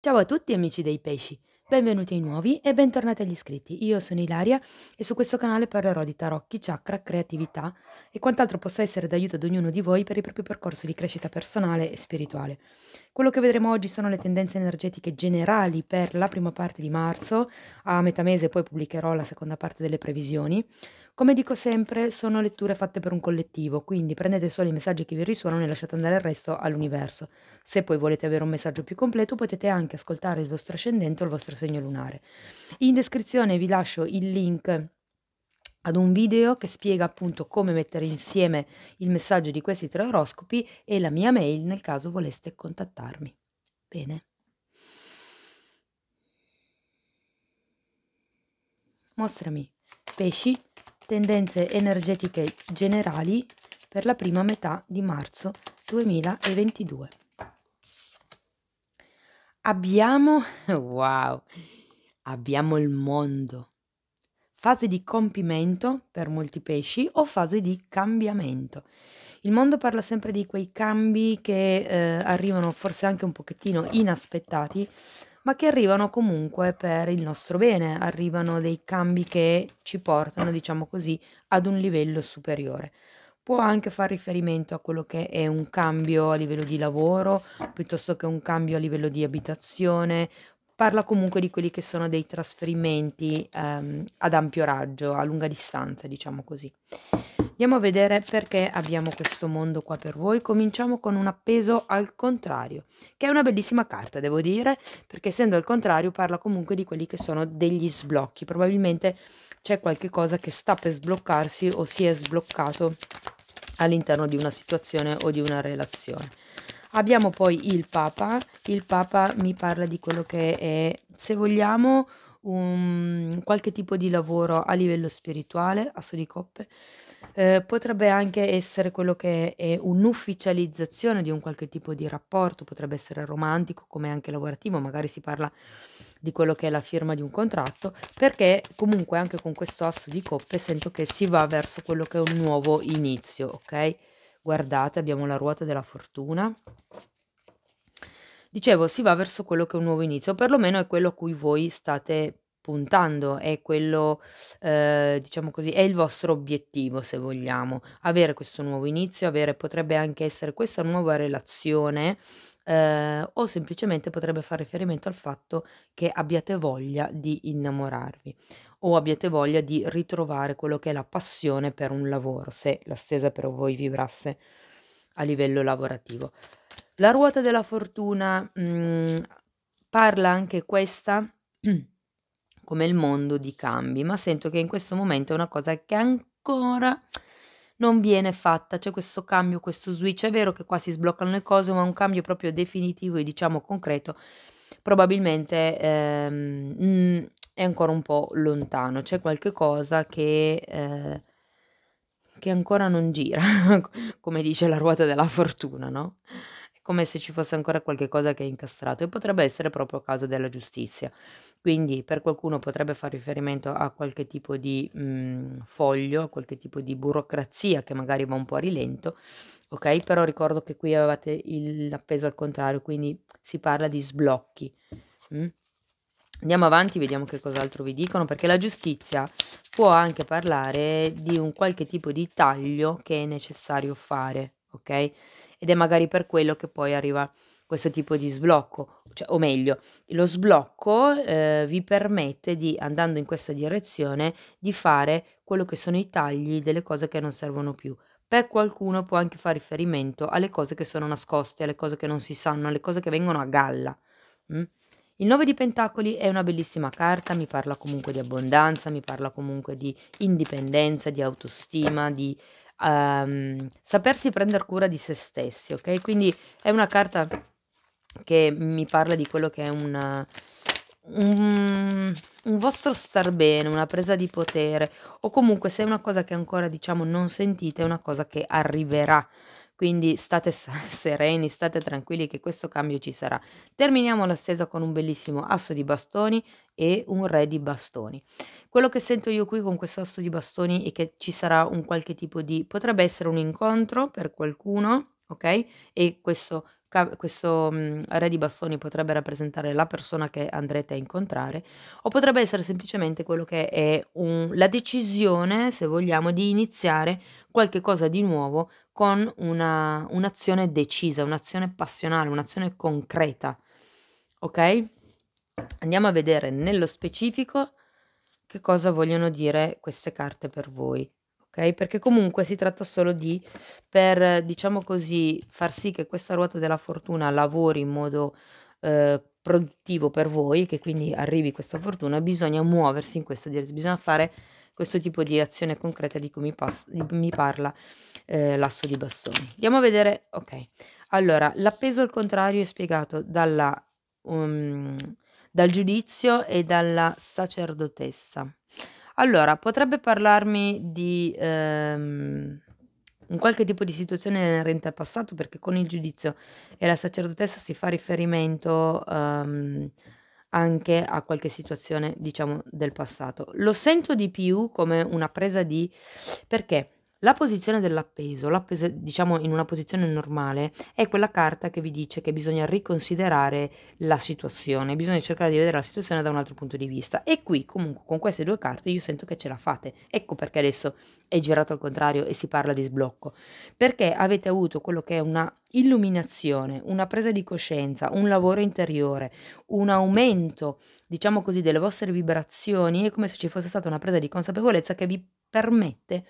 Ciao a tutti amici dei pesci, benvenuti ai nuovi e bentornati agli iscritti. Io sono Ilaria e su questo canale parlerò di tarocchi, chakra, creatività e quant'altro possa essere d'aiuto ad ognuno di voi per il proprio percorso di crescita personale e spirituale. Quello che vedremo oggi sono le tendenze energetiche generali per la prima parte di marzo, a metà mese poi pubblicherò la seconda parte delle previsioni. Come dico sempre, sono letture fatte per un collettivo, quindi prendete solo i messaggi che vi risuonano e lasciate andare il resto all'universo. Se poi volete avere un messaggio più completo, potete anche ascoltare il vostro ascendente o il vostro segno lunare. In descrizione vi lascio il link ad un video che spiega appunto come mettere insieme il messaggio di questi tre oroscopi e la mia mail nel caso voleste contattarmi. Bene. Mostrami pesci tendenze energetiche generali per la prima metà di marzo 2022. Abbiamo, wow, abbiamo il mondo. Fase di compimento per molti pesci o fase di cambiamento. Il mondo parla sempre di quei cambi che eh, arrivano forse anche un pochettino inaspettati, ma che arrivano comunque per il nostro bene, arrivano dei cambi che ci portano, diciamo così, ad un livello superiore. Può anche far riferimento a quello che è un cambio a livello di lavoro, piuttosto che un cambio a livello di abitazione, parla comunque di quelli che sono dei trasferimenti ehm, ad ampio raggio, a lunga distanza, diciamo così. Andiamo a vedere perché abbiamo questo mondo qua per voi. Cominciamo con un appeso al contrario, che è una bellissima carta, devo dire, perché essendo al contrario parla comunque di quelli che sono degli sblocchi. Probabilmente c'è qualche cosa che sta per sbloccarsi o si è sbloccato all'interno di una situazione o di una relazione. Abbiamo poi il Papa, il Papa mi parla di quello che è, se vogliamo, un, qualche tipo di lavoro a livello spirituale, asso di coppe, eh, potrebbe anche essere quello che è un'ufficializzazione di un qualche tipo di rapporto, potrebbe essere romantico come anche lavorativo, magari si parla di quello che è la firma di un contratto, perché comunque anche con questo asso di coppe sento che si va verso quello che è un nuovo inizio, ok? Guardate, abbiamo la ruota della fortuna. Dicevo, si va verso quello che è un nuovo inizio, o perlomeno è quello a cui voi state puntando, è quello, eh, diciamo così, è il vostro obiettivo, se vogliamo, avere questo nuovo inizio, avere, potrebbe anche essere questa nuova relazione eh, o semplicemente potrebbe fare riferimento al fatto che abbiate voglia di innamorarvi o abbiate voglia di ritrovare quello che è la passione per un lavoro, se la stesa per voi vibrasse a livello lavorativo. La ruota della fortuna mh, mm, parla anche questa come il mondo di cambi, ma sento che in questo momento è una cosa che ancora non viene fatta, c'è questo cambio, questo switch, è vero che qua si sbloccano le cose, ma un cambio proprio definitivo e diciamo concreto probabilmente ehm, è ancora un po' lontano, c'è qualche cosa che, eh, che ancora non gira, come dice la ruota della fortuna, no? È come se ci fosse ancora qualche cosa che è incastrato e potrebbe essere proprio a causa della giustizia. Quindi per qualcuno potrebbe fare riferimento a qualche tipo di mh, mm, foglio, a qualche tipo di burocrazia che magari va un po' a rilento, ok? Però ricordo che qui avevate l'appeso al contrario, quindi si parla di sblocchi. Mm? Andiamo avanti, vediamo che cos'altro vi dicono, perché la giustizia può anche parlare di un qualche tipo di taglio che è necessario fare, ok? Ed è magari per quello che poi arriva questo tipo di sblocco, cioè, o meglio, lo sblocco eh, vi permette di, andando in questa direzione, di fare quello che sono i tagli delle cose che non servono più. Per qualcuno può anche fare riferimento alle cose che sono nascoste, alle cose che non si sanno, alle cose che vengono a galla. Mm? Il 9 di Pentacoli è una bellissima carta, mi parla comunque di abbondanza, mi parla comunque di indipendenza, di autostima, di um, sapersi prendere cura di se stessi, ok? Quindi è una carta che mi parla di quello che è una, un, un, vostro star bene, una presa di potere o comunque se è una cosa che ancora diciamo non sentite è una cosa che arriverà quindi state sereni, state tranquilli che questo cambio ci sarà. Terminiamo la stesa con un bellissimo asso di bastoni e un re di bastoni. Quello che sento io qui con questo asso di bastoni è che ci sarà un qualche tipo di... potrebbe essere un incontro per qualcuno, ok? E questo questo mhmm, re di bastoni potrebbe rappresentare la persona che andrete a incontrare o potrebbe essere semplicemente quello che è un, la decisione, se vogliamo, di iniziare qualche cosa di nuovo con una, un'azione decisa, un'azione passionale, un'azione concreta. Ok? Andiamo a vedere nello specifico che cosa vogliono dire queste carte per voi ok? Perché comunque si tratta solo di, per, diciamo così, far sì che questa ruota della fortuna lavori in modo eh, produttivo per voi, che quindi arrivi questa fortuna, bisogna muoversi in questa direzione, bisogna fare questo tipo di azione concreta di cui mi, di mi parla eh, l'asso di bastoni. Andiamo a vedere, ok. Allora, l'appeso al contrario è spiegato dalla, um, dal giudizio e dalla sacerdotessa. Allora, potrebbe parlarmi di ehm, un qualche tipo di situazione inerente al passato, perché con il giudizio e la sacerdotessa si fa riferimento ehm, anche a qualche situazione, diciamo, del passato. Lo sento di più come una presa di... perché? La posizione dell'appeso, l'appeso diciamo in una posizione normale, è quella carta che vi dice che bisogna riconsiderare la situazione, bisogna cercare di vedere la situazione da un altro punto di vista. E qui comunque con queste due carte io sento che ce la fate. Ecco perché adesso è girato al contrario e si parla di sblocco. Perché avete avuto quello che è una illuminazione, una presa di coscienza, un lavoro interiore, un aumento, diciamo così, delle vostre vibrazioni, è come se ci fosse stata una presa di consapevolezza che vi permette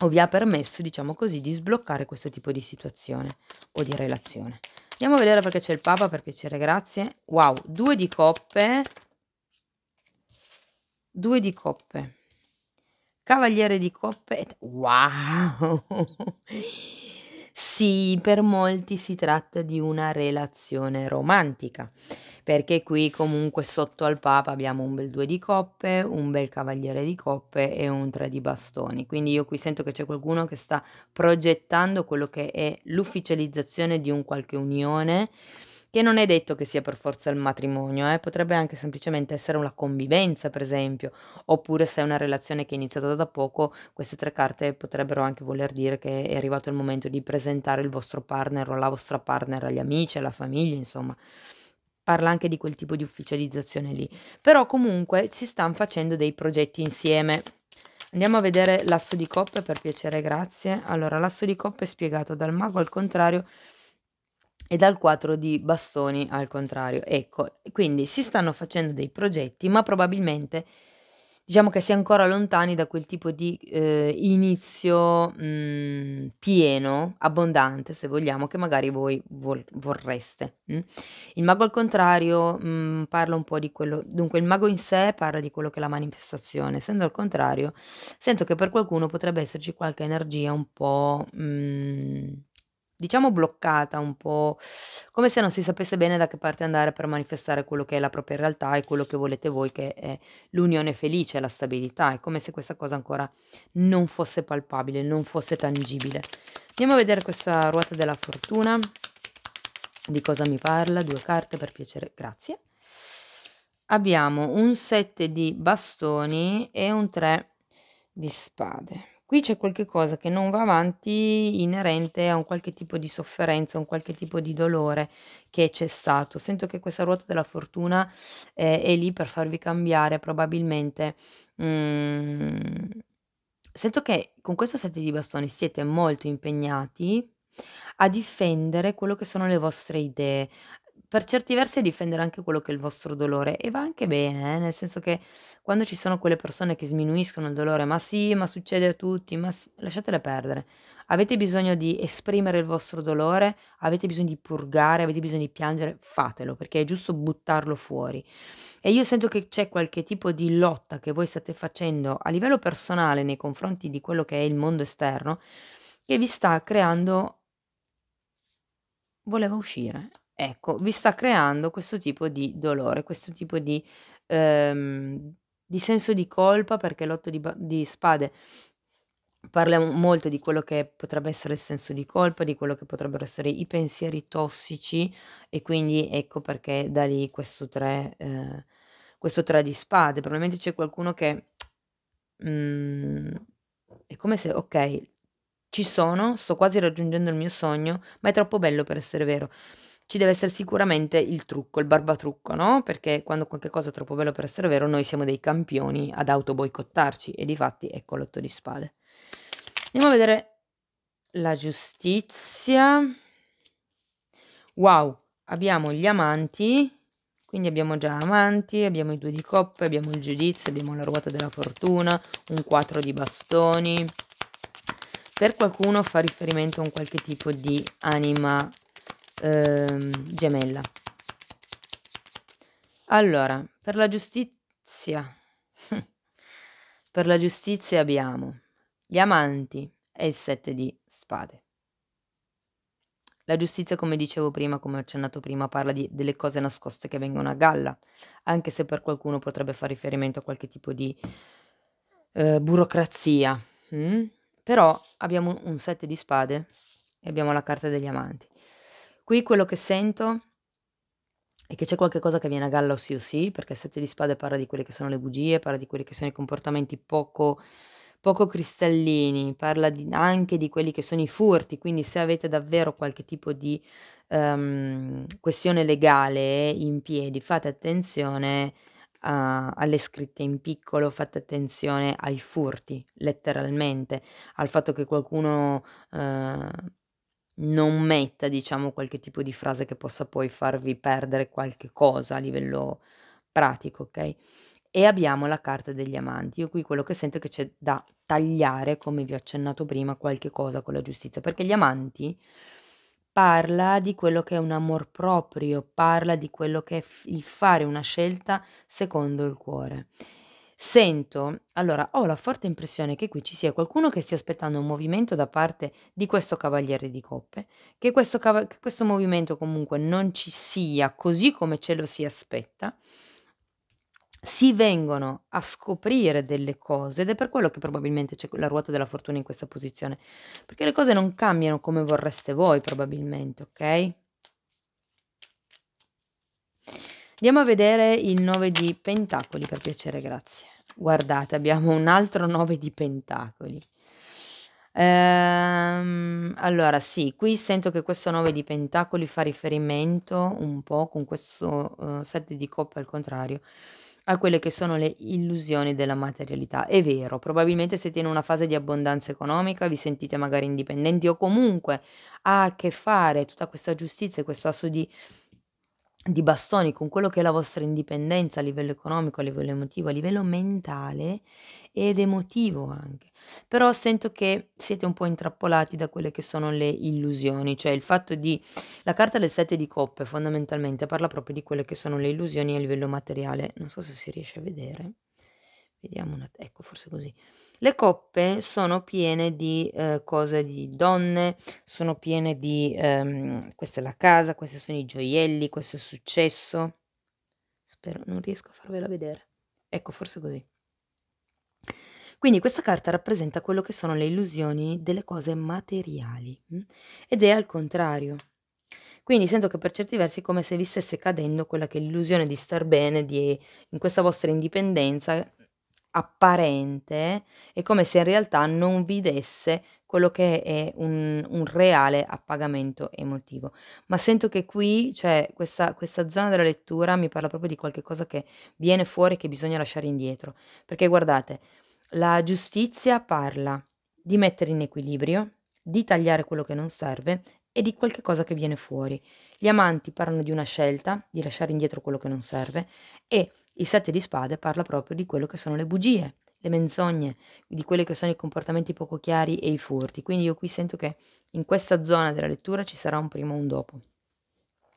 o vi ha permesso, diciamo così, di sbloccare questo tipo di situazione o di relazione. Andiamo a vedere perché c'è il Papa, per piacere, grazie. Wow, due di coppe. Due di coppe. Cavaliere di coppe. Wow! sì, per molti si tratta di una relazione romantica perché qui comunque sotto al Papa abbiamo un bel due di coppe, un bel cavaliere di coppe e un tre di bastoni. Quindi io qui sento che c'è qualcuno che sta progettando quello che è l'ufficializzazione di un qualche unione che non è detto che sia per forza il matrimonio, eh? potrebbe anche semplicemente essere una convivenza, per esempio, oppure se è una relazione che è iniziata da poco, queste tre carte potrebbero anche voler dire che è arrivato il momento di presentare il vostro partner o la vostra partner agli amici, alla famiglia, insomma parla anche di quel tipo di ufficializzazione lì. Però comunque si stanno facendo dei progetti insieme. Andiamo a vedere l'asso di coppe per piacere, grazie. Allora, l'asso di coppe è spiegato dal mago al contrario e dal 4 di bastoni al contrario. Ecco, quindi si stanno facendo dei progetti, ma probabilmente diciamo che si è ancora lontani da quel tipo di eh, inizio mh, pieno, abbondante, se vogliamo, che magari voi vol- vorreste. Mh? Il mago al contrario mh, parla un po' di quello, dunque il mago in sé parla di quello che è la manifestazione, essendo al contrario, sento che per qualcuno potrebbe esserci qualche energia un po' diciamo bloccata un po', come se non si sapesse bene da che parte andare per manifestare quello che è la propria realtà e quello che volete voi, che è l'unione felice, la stabilità, è come se questa cosa ancora non fosse palpabile, non fosse tangibile. Andiamo a vedere questa ruota della fortuna, di cosa mi parla, due carte per piacere, grazie. Abbiamo un 7 di bastoni e un 3 di spade. Qui c'è qualche cosa che non va avanti inerente a un qualche tipo di sofferenza, un qualche tipo di dolore che c'è stato. Sento che questa ruota della fortuna eh, è lì per farvi cambiare probabilmente. Mm, sento che con questo sette di bastoni siete molto impegnati a difendere quello che sono le vostre idee, per certi versi è difendere anche quello che è il vostro dolore e va anche bene, eh, nel senso che quando ci sono quelle persone che sminuiscono il dolore, ma sì, ma succede a tutti, ma sì, lasciatele perdere. Avete bisogno di esprimere il vostro dolore, avete bisogno di purgare, avete bisogno di piangere, fatelo, perché è giusto buttarlo fuori. E io sento che c'è qualche tipo di lotta che voi state facendo a livello personale nei confronti di quello che è il mondo esterno, che vi sta creando... Voleva uscire ecco, vi sta creando questo tipo di dolore, questo tipo di, ehm, di senso di colpa, perché l'otto di, di spade parla molto di quello che potrebbe essere il senso di colpa, di quello che potrebbero essere i pensieri tossici e quindi ecco perché da lì questo tre, eh, questo 3 di spade, probabilmente c'è qualcuno che mm, è come se ok, ci sono, sto quasi raggiungendo il mio sogno, ma è troppo bello per essere vero ci deve essere sicuramente il trucco, il barbatrucco, no? Perché quando qualcosa è troppo bello per essere vero, noi siamo dei campioni ad autoboicottarci e di fatti ecco l'otto di spade. Andiamo a vedere la giustizia. Wow, abbiamo gli amanti, quindi abbiamo già amanti, abbiamo i due di coppe, abbiamo il giudizio, abbiamo la ruota della fortuna, un quattro di bastoni. Per qualcuno fa riferimento a un qualche tipo di anima eh, gemella. Allora, per la giustizia, per la giustizia abbiamo gli amanti e il 7 di spade. La giustizia, come dicevo prima, come ho accennato prima, parla di, delle cose nascoste che vengono a galla, anche se per qualcuno potrebbe fare riferimento a qualche tipo di eh, burocrazia. Mm? Però abbiamo un 7 di spade e abbiamo la carta degli amanti. Qui quello che sento è che c'è qualcosa che viene a galla sì o sì, perché Sette di Spade parla di quelle che sono le bugie, parla di quelli che sono i comportamenti poco, poco cristallini, parla di, anche di quelli che sono i furti, quindi se avete davvero qualche tipo di um, questione legale in piedi, fate attenzione a, alle scritte in piccolo, fate attenzione ai furti, letteralmente, al fatto che qualcuno... Uh, non metta, diciamo, qualche tipo di frase che possa poi farvi perdere qualche cosa a livello pratico, ok? E abbiamo la carta degli amanti. Io qui quello che sento è che c'è da tagliare, come vi ho accennato prima, qualche cosa con la giustizia, perché gli amanti parla di quello che è un amor proprio, parla di quello che è il fare una scelta secondo il cuore. Sento, allora ho la forte impressione che qui ci sia qualcuno che stia aspettando un movimento da parte di questo cavaliere di coppe, che questo, cava- che questo movimento comunque non ci sia così come ce lo si aspetta, si vengono a scoprire delle cose ed è per quello che probabilmente c'è la ruota della fortuna in questa posizione, perché le cose non cambiano come vorreste voi probabilmente, ok? Andiamo a vedere il 9 di Pentacoli per piacere, grazie. Guardate, abbiamo un altro 9 di pentacoli. Ehm, allora, sì, qui sento che questo 9 di pentacoli fa riferimento un po' con questo uh, di coppa al contrario a quelle che sono le illusioni della materialità. È vero, probabilmente siete in una fase di abbondanza economica, vi sentite magari indipendenti o comunque ha a che fare tutta questa giustizia e questo asso di di bastoni con quello che è la vostra indipendenza a livello economico, a livello emotivo, a livello mentale ed emotivo anche. Però sento che siete un po' intrappolati da quelle che sono le illusioni, cioè il fatto di... La carta del sette di coppe fondamentalmente parla proprio di quelle che sono le illusioni a livello materiale. Non so se si riesce a vedere. Vediamo un attimo. Ecco, forse così. Le coppe sono piene di eh, cose di donne, sono piene di ehm, questa è la casa, questi sono i gioielli, questo è successo. Spero non riesco a farvela vedere. Ecco, forse così. Quindi questa carta rappresenta quello che sono le illusioni delle cose materiali mh? Mm? ed è al contrario. Quindi sento che per certi versi è come se vi stesse cadendo quella che è l'illusione di star bene, di in questa vostra indipendenza apparente, è come se in realtà non vi desse quello che è un, un reale appagamento emotivo. Ma sento che qui, cioè, questa, questa, zona della lettura mi parla proprio di qualcosa che viene fuori e che bisogna lasciare indietro. Perché guardate, la giustizia parla di mettere in equilibrio, di tagliare quello che non serve e di qualche cosa che viene fuori. Gli amanti parlano di una scelta, di lasciare indietro quello che non serve e il sette di spade parla proprio di quello che sono le bugie, le menzogne, di quelli che sono i comportamenti poco chiari e i furti. Quindi io qui sento che in questa zona della lettura ci sarà un prima e un dopo.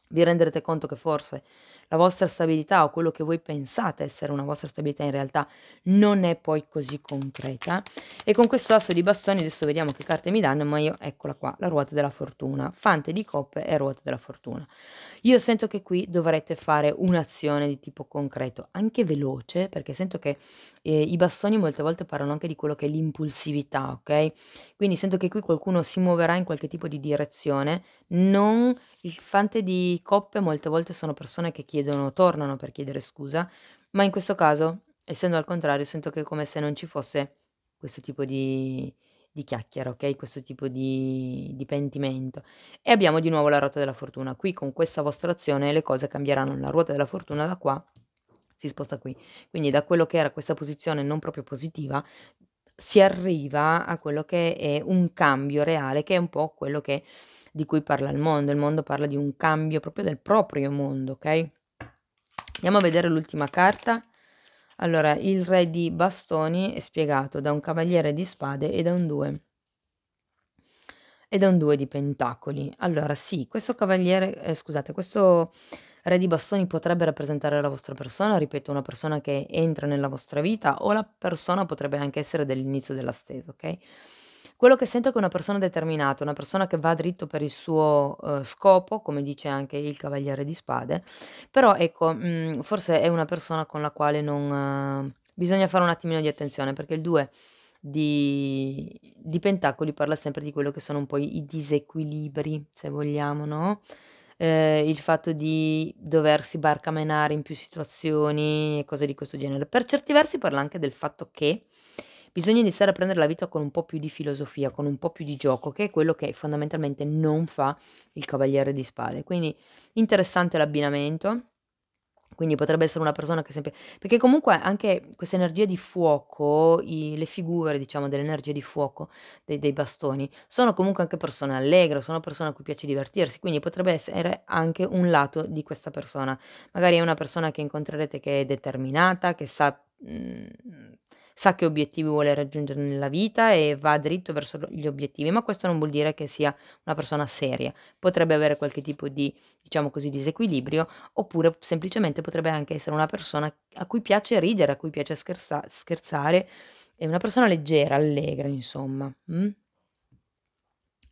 Vi renderete conto che forse la vostra stabilità o quello che voi pensate essere una vostra stabilità in realtà non è poi così concreta. E con questo asso di bastoni adesso vediamo che carte mi danno, ma io eccola qua, la ruota della fortuna, fante di coppe e ruota della fortuna. Io sento che qui dovrete fare un'azione di tipo concreto, anche veloce, perché sento che eh, i bastoni molte volte parlano anche di quello che è l'impulsività, ok? Quindi sento che qui qualcuno si muoverà in qualche tipo di direzione, non il fante di coppe molte volte sono persone che chiedono, tornano per chiedere scusa, ma in questo caso, essendo al contrario, sento che è come se non ci fosse questo tipo di di chiacchiera, ok? Questo tipo di, di, pentimento. E abbiamo di nuovo la ruota della fortuna. Qui con questa vostra azione le cose cambieranno. La ruota della fortuna da qua si sposta qui. Quindi da quello che era questa posizione non proprio positiva si arriva a quello che è un cambio reale, che è un po' quello che, di cui parla il mondo. Il mondo parla di un cambio proprio del proprio mondo, ok? Andiamo a vedere l'ultima carta allora, il re di bastoni è spiegato da un cavaliere di spade e da un due. E da un due di pentacoli. Allora, sì, questo cavaliere, eh, scusate, questo re di bastoni potrebbe rappresentare la vostra persona, ripeto, una persona che entra nella vostra vita o la persona potrebbe anche essere dell'inizio della stesa, ok? Quello che sento è che una persona determinata, una persona che va dritto per il suo eh, scopo, come dice anche il Cavaliere di Spade, però ecco, mh, mm, forse è una persona con la quale non... eh, bisogna fare un attimino di attenzione perché il 2 di, di, Pentacoli parla sempre di quello che sono un po' i, disequilibri, se vogliamo, no? Eh, il fatto di doversi barcamenare in più situazioni e cose di questo genere. Per certi versi parla anche del fatto che Bisogna iniziare a prendere la vita con un po' più di filosofia, con un po' più di gioco, che è quello che fondamentalmente non fa il cavaliere di spade. Quindi interessante l'abbinamento. Quindi potrebbe essere una persona che sempre... Perché comunque anche questa energia di fuoco, i, le figure diciamo dell'energia di fuoco dei, dei, bastoni, sono comunque anche persone allegre, sono persone a cui piace divertirsi, quindi potrebbe essere anche un lato di questa persona. Magari è una persona che incontrerete che è determinata, che sa... Mh, mm, sa che obiettivi vuole raggiungere nella vita e va dritto verso gli obiettivi, ma questo non vuol dire che sia una persona seria, potrebbe avere qualche tipo di, diciamo così, disequilibrio, oppure semplicemente potrebbe anche essere una persona a cui piace ridere, a cui piace scherza scherzare, è una persona leggera, allegra, insomma. Mm?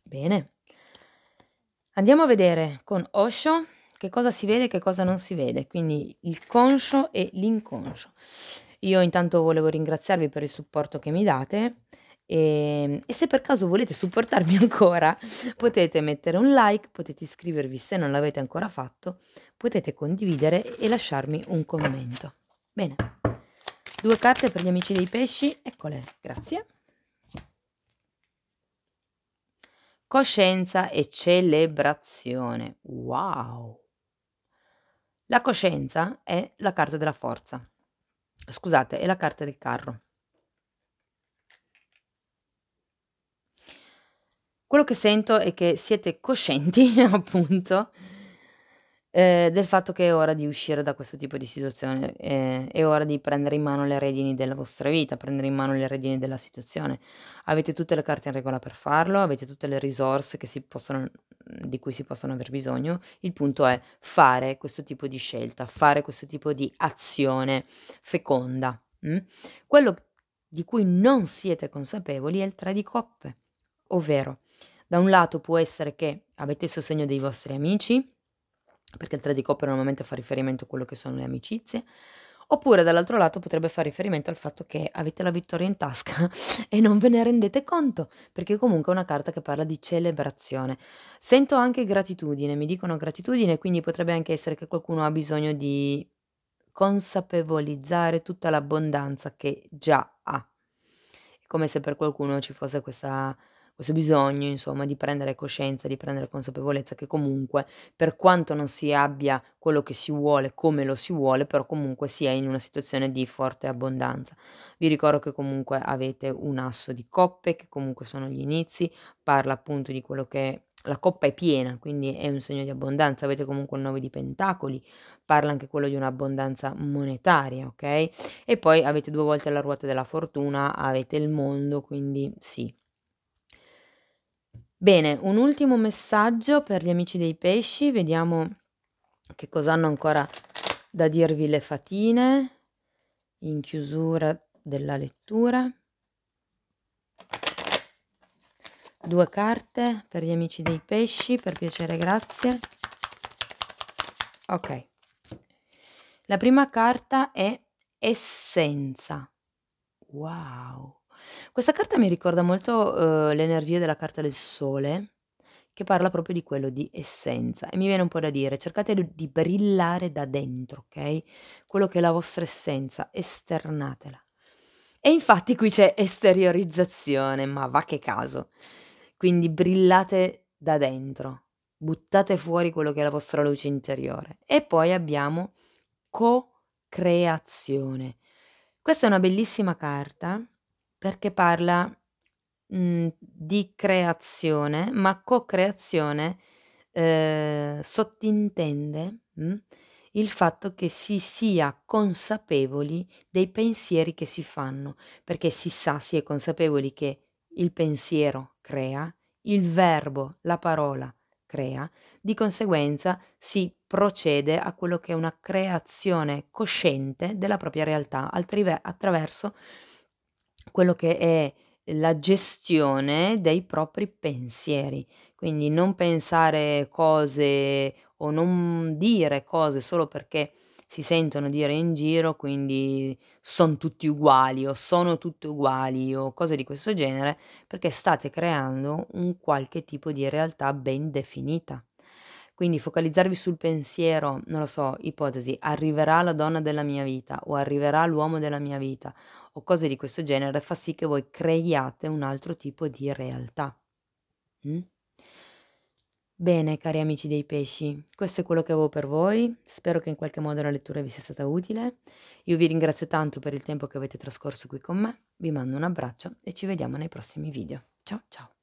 Bene. Andiamo a vedere con Osho che cosa si vede e che cosa non si vede, quindi il conscio e l'inconscio. Io intanto volevo ringraziarvi per il supporto che mi date e, ehm, e, se per caso volete supportarmi ancora potete mettere un like, potete iscrivervi se non l'avete ancora fatto, potete condividere e lasciarmi un commento. Bene, due carte per gli amici dei pesci, eccole, grazie. Coscienza e celebrazione. Wow! La coscienza è la carta della forza Scusate, è la carta del carro. Quello che sento è che siete coscienti, appunto, eh, del fatto che è ora di uscire da questo tipo di situazione, eh, è ora di prendere in mano le redini della vostra vita, prendere in mano le redini della situazione. Avete tutte le carte in regola per farlo, avete tutte le risorse possono, di cui si possono aver bisogno. Il punto è fare questo tipo di scelta, fare questo tipo di azione feconda. Mh? Mm? Quello di cui non siete consapevoli è il 3 di coppe, ovvero da un lato può essere che avete il sostegno dei vostri amici, Esatto, perché il 3 di coppe normalmente fa riferimento a quello che sono le amicizie. Oppure dall'altro lato potrebbe fare riferimento al fatto che avete la vittoria in tasca e non ve ne rendete conto, perché comunque è una carta che parla di celebrazione. Sento anche gratitudine, mi dicono gratitudine, quindi potrebbe anche essere che qualcuno ha bisogno di consapevolizzare tutta l'abbondanza che già ha. È come se per qualcuno ci fosse questa questo bisogno, insomma, di prendere coscienza, di prendere consapevolezza che comunque, per quanto non si abbia quello che si vuole, come lo si vuole, però comunque si è in una situazione di forte abbondanza. Vi ricordo che comunque avete un asso di coppe, che comunque sono gli inizi, parla appunto di quello che la coppa è piena, quindi è un segno di abbondanza, avete comunque il 9 di pentacoli, parla anche quello di un'abbondanza monetaria, ok? E poi avete due volte la ruota della fortuna, avete il mondo, quindi sì, Bene, un ultimo messaggio per gli amici dei pesci, vediamo che cosa hanno ancora da dirvi le fatine in chiusura della lettura. Due carte per gli amici dei pesci, per piacere, grazie. Ok. La prima carta è essenza. Wow. Questa carta mi ricorda molto, uhm, le della carta del sole, che parla proprio di quello di essenza e mi viene un po' da dire: cercate di brillare da dentro, okay, quello che è la vostra essenza, esternatela. E infatti qui c'è esteriorizzazione, ma va che caso. Quindi brillate da dentro, buttate fuori quello che è la vostra luce interiore. E poi abbiamo co-creazione. Questa è una bellissima carta perché parla mh, mhmm, di creazione, ma co-creazione eh, sottintende mh, il fatto che si sia consapevoli dei pensieri che si fanno, perché si sa, si è consapevoli che il pensiero crea, il verbo, la parola crea, di conseguenza si procede a quello che è una creazione cosciente della propria realtà attraverso quello che è la gestione dei propri pensieri, quindi non pensare cose o non dire cose solo perché si sentono dire in giro, quindi sono tutti uguali o sono tutti uguali o cose di questo genere, perché state creando un qualche tipo di realtà ben definita. Quindi focalizzarvi sul pensiero, non lo so, ipotesi, arriverà la donna della mia vita o arriverà l'uomo della mia vita o cose di questo genere fa sì che voi creiate un altro tipo di realtà. Mm? Bene, cari amici dei pesci, questo è quello che avevo per voi. Spero che in qualche modo la lettura vi sia stata utile. Io vi ringrazio tanto per il tempo che avete trascorso qui con me. Vi mando un abbraccio e ci vediamo nei prossimi video. Ciao ciao!